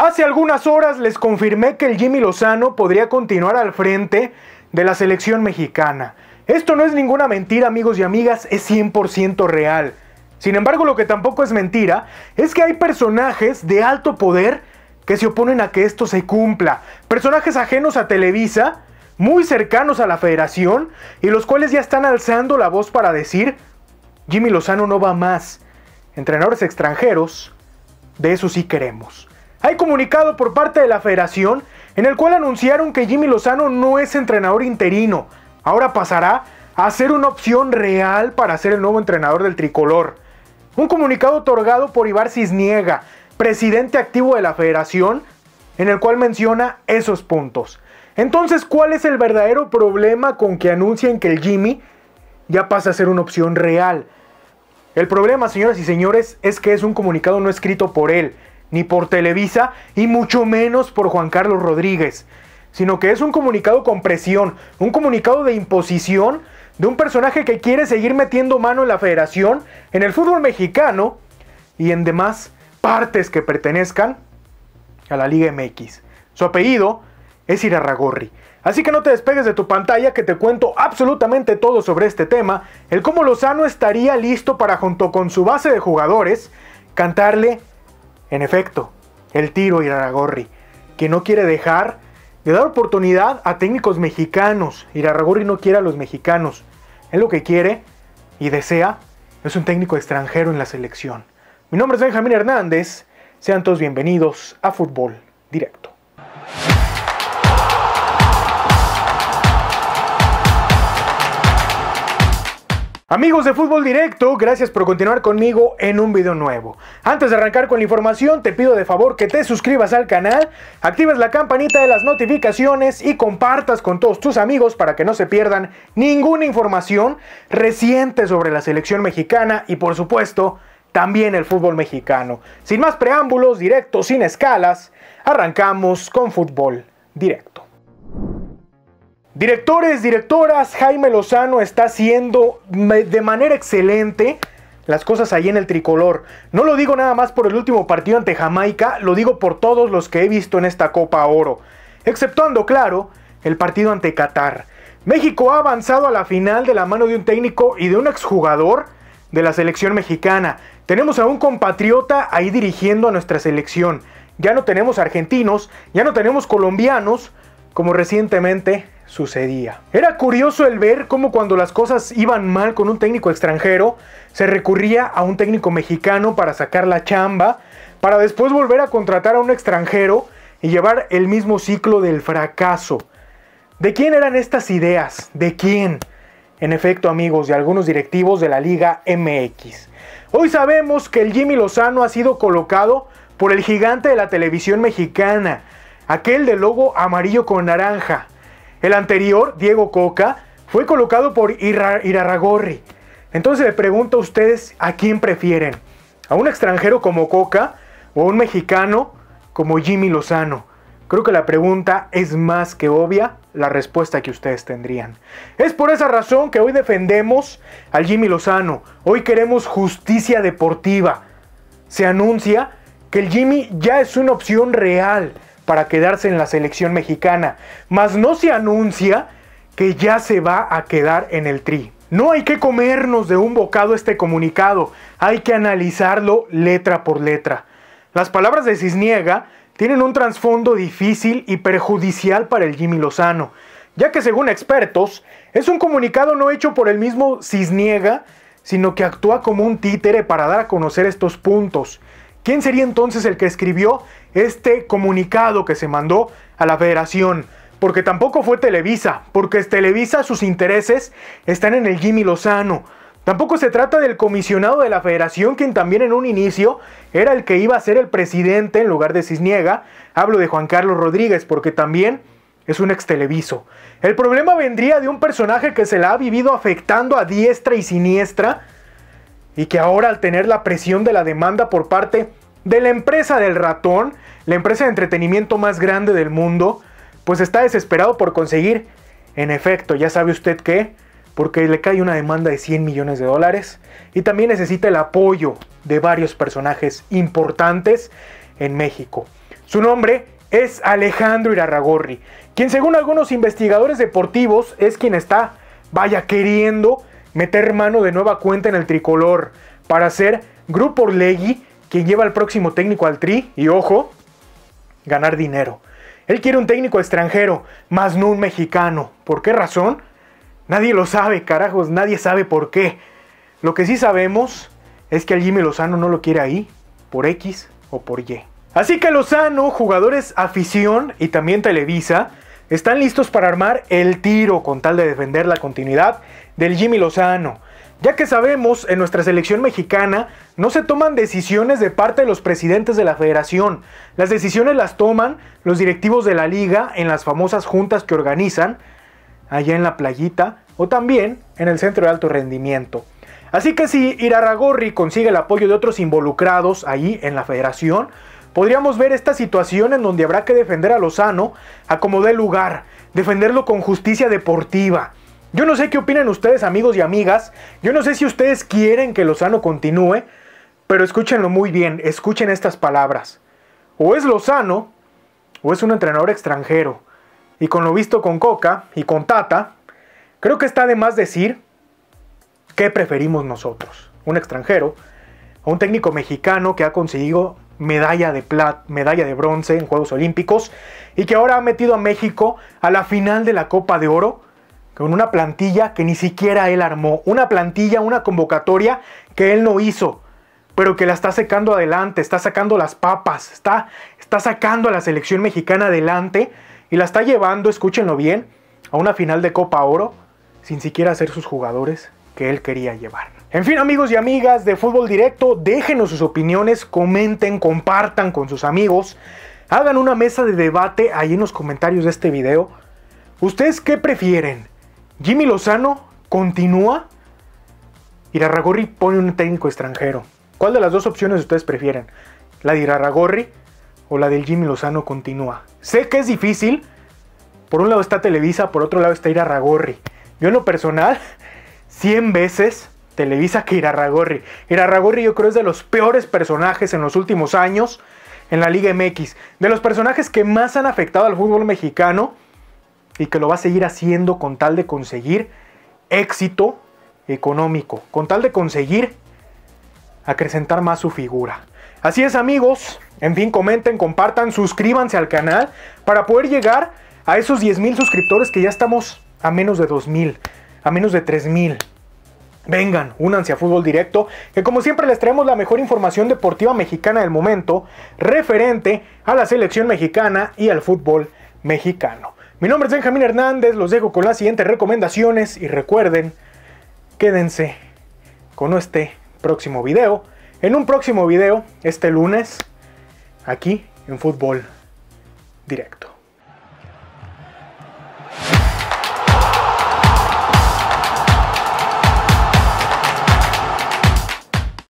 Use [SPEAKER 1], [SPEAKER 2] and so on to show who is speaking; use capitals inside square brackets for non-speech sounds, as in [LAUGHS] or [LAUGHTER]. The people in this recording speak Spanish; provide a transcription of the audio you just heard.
[SPEAKER 1] Hace algunas horas les confirmé que el Jimmy Lozano podría continuar al frente de la selección mexicana. Esto no es ninguna mentira amigos y amigas, es 100% real. Sin embargo, lo que tampoco es mentira es que hay personajes de alto poder que se oponen a que esto se cumpla. Personajes ajenos a Televisa, muy cercanos a la federación, y los cuales ya están alzando la voz para decir, Jimmy Lozano no va más. Entrenadores extranjeros, de eso sí queremos. Hay comunicado por parte de la federación en el cual anunciaron que Jimmy Lozano no es entrenador interino, ahora pasará a ser una opción real para ser el nuevo entrenador del tricolor. Un comunicado otorgado por Ibar Cisniega, presidente activo de la federación, en el cual menciona esos puntos. Entonces, ¿cuál es el verdadero problema con que anuncien que el Jimmy ya pasa a ser una opción real? El problema, señoras y señores, es que es un comunicado no escrito por él, ni por Televisa y mucho menos por Juan Carlos Rodríguez, sino que es un comunicado con presión, un comunicado de imposición de un personaje que quiere seguir metiendo mano en la federación, en el fútbol mexicano y en demás partes que pertenezcan a la Liga MX. Su apellido es Irarragorri. Así que no te despegues de tu pantalla que te cuento absolutamente todo sobre este tema, el cómo Lozano estaría listo para junto con su base de jugadores cantarle en efecto, el tiro Iraragorri, que no quiere dejar de dar oportunidad a técnicos mexicanos. Iraragorri no quiere a los mexicanos. Él lo que quiere y desea es un técnico extranjero en la selección. Mi nombre es Benjamín Hernández. Sean todos bienvenidos a Fútbol Directo. Amigos de Fútbol Directo, gracias por continuar conmigo en un video nuevo. Antes de arrancar con la información, te pido de favor que te suscribas al canal, actives la campanita de las notificaciones y compartas con todos tus amigos para que no se pierdan ninguna información reciente sobre la selección mexicana y por supuesto también el fútbol mexicano. Sin más preámbulos, directos, sin escalas, arrancamos con Fútbol Directo. Directores, directoras, Jaime Lozano está haciendo de manera excelente las cosas ahí en el tricolor. No lo digo nada más por el último partido ante Jamaica, lo digo por todos los que he visto en esta Copa Oro, exceptuando, claro, el partido ante Qatar. México ha avanzado a la final de la mano de un técnico y de un exjugador de la selección mexicana. Tenemos a un compatriota ahí dirigiendo a nuestra selección. Ya no tenemos argentinos, ya no tenemos colombianos, como recientemente sucedía. Era curioso el ver cómo cuando las cosas iban mal con un técnico extranjero, se recurría a un técnico mexicano para sacar la chamba, para después volver a contratar a un extranjero y llevar el mismo ciclo del fracaso. ¿De quién eran estas ideas? ¿De quién? En efecto, amigos, de algunos directivos de la Liga MX. Hoy sabemos que el Jimmy Lozano ha sido colocado por el gigante de la televisión mexicana, aquel de logo amarillo con naranja, el anterior, Diego Coca, fue colocado por Irarragorri. Entonces le pregunto a ustedes a quién prefieren, a un extranjero como Coca o a un mexicano como Jimmy Lozano. Creo que la pregunta es más que obvia la respuesta que ustedes tendrían. Es por esa razón que hoy defendemos al Jimmy Lozano. Hoy queremos justicia deportiva. Se anuncia que el Jimmy ya es una opción real para quedarse en la selección mexicana, mas no se anuncia que ya se va a quedar en el tri. No hay que comernos de un bocado este comunicado, hay que analizarlo letra por letra. Las palabras de Cisniega tienen un trasfondo difícil y perjudicial para el Jimmy Lozano, ya que según expertos, es un comunicado no hecho por el mismo Cisniega, sino que actúa como un títere para dar a conocer estos puntos. ¿Quién sería entonces el que escribió este comunicado que se mandó a la federación? Porque tampoco fue Televisa, porque Televisa sus intereses están en el Jimmy Lozano. Tampoco se trata del comisionado de la federación, quien también en un inicio era el que iba a ser el presidente en lugar de Cisniega. Hablo de Juan Carlos Rodríguez, porque también es un ex televiso. El problema vendría de un personaje que se la ha vivido afectando a diestra y siniestra y que ahora al tener la presión de la demanda por parte de la empresa del ratón, la empresa de entretenimiento más grande del mundo, pues está desesperado por conseguir, en efecto, ya sabe usted qué, porque le cae una demanda de 100 millones de dólares y también necesita el apoyo de varios personajes importantes en México. Su nombre es Alejandro Irarragorri, quien según algunos investigadores deportivos es quien está, vaya, queriendo meter mano de nueva cuenta en el tricolor para hacer Grupo Leggy quien lleva al próximo técnico al tri y ojo, ganar dinero. Él quiere un técnico extranjero, más no un mexicano. ¿Por qué razón? Nadie lo sabe, carajos, nadie sabe por qué. Lo que sí sabemos es que el Jimmy Lozano no lo quiere ahí, por X o por Y. Así que Lozano, jugadores afición y también Televisa, están listos para armar el tiro con tal de defender la continuidad del Jimmy Lozano, ya que sabemos en nuestra selección mexicana no se toman decisiones de parte de los presidentes de la federación, las decisiones las toman los directivos de la liga en las famosas juntas que organizan allá en la playita o también en el centro de alto rendimiento. Así que si Iraragorri consigue el apoyo de otros involucrados ahí en la federación, podríamos ver esta situación en donde habrá que defender a Lozano a como dé lugar, defenderlo con justicia deportiva. Yo no sé qué opinan ustedes amigos y amigas, yo no sé si ustedes quieren que Lozano continúe, pero escúchenlo muy bien, escuchen estas palabras. O es Lozano, o es un entrenador extranjero. Y con lo visto con Coca y con Tata, creo que está de más decir qué preferimos nosotros. Un extranjero, o un técnico mexicano que ha conseguido medalla de, plata, medalla de bronce en Juegos Olímpicos y que ahora ha metido a México a la final de la Copa de Oro con una plantilla que ni siquiera él armó, una plantilla, una convocatoria que él no hizo, pero que la está secando adelante, está sacando las papas, está, está sacando a la selección mexicana adelante y la está llevando, escúchenlo bien, a una final de Copa Oro sin siquiera ser sus jugadores que él quería llevar. En fin, amigos y amigas de Fútbol Directo, déjenos sus opiniones, comenten, compartan con sus amigos, hagan una mesa de debate ahí en los comentarios de este video. ¿Ustedes qué prefieren? ¿Jimmy Lozano continúa? ¿Irarragorri pone un técnico extranjero? ¿Cuál de las dos opciones ustedes prefieren? ¿La de Irarragorri o la del Jimmy Lozano continúa? Sé que es difícil. Por un lado está Televisa, por otro lado está Irarragorri. Yo en lo personal, 100 [LAUGHS] veces Televisa que Irarragorri. Irarragorri yo creo es de los peores personajes en los últimos años en la Liga MX. De los personajes que más han afectado al fútbol mexicano y que lo va a seguir haciendo con tal de conseguir éxito económico, con tal de conseguir acrecentar más su figura. Así es amigos, en fin comenten, compartan, suscríbanse al canal para poder llegar a esos 10.000 suscriptores que ya estamos a menos de 2.000, a menos de 3.000. Vengan, únanse a Fútbol Directo, que como siempre les traemos la mejor información deportiva mexicana del momento, referente a la selección mexicana y al fútbol mexicano. Mi nombre es Benjamín Hernández, los dejo con las siguientes recomendaciones y recuerden, quédense con este próximo video, en un próximo video, este lunes, aquí en Fútbol Directo.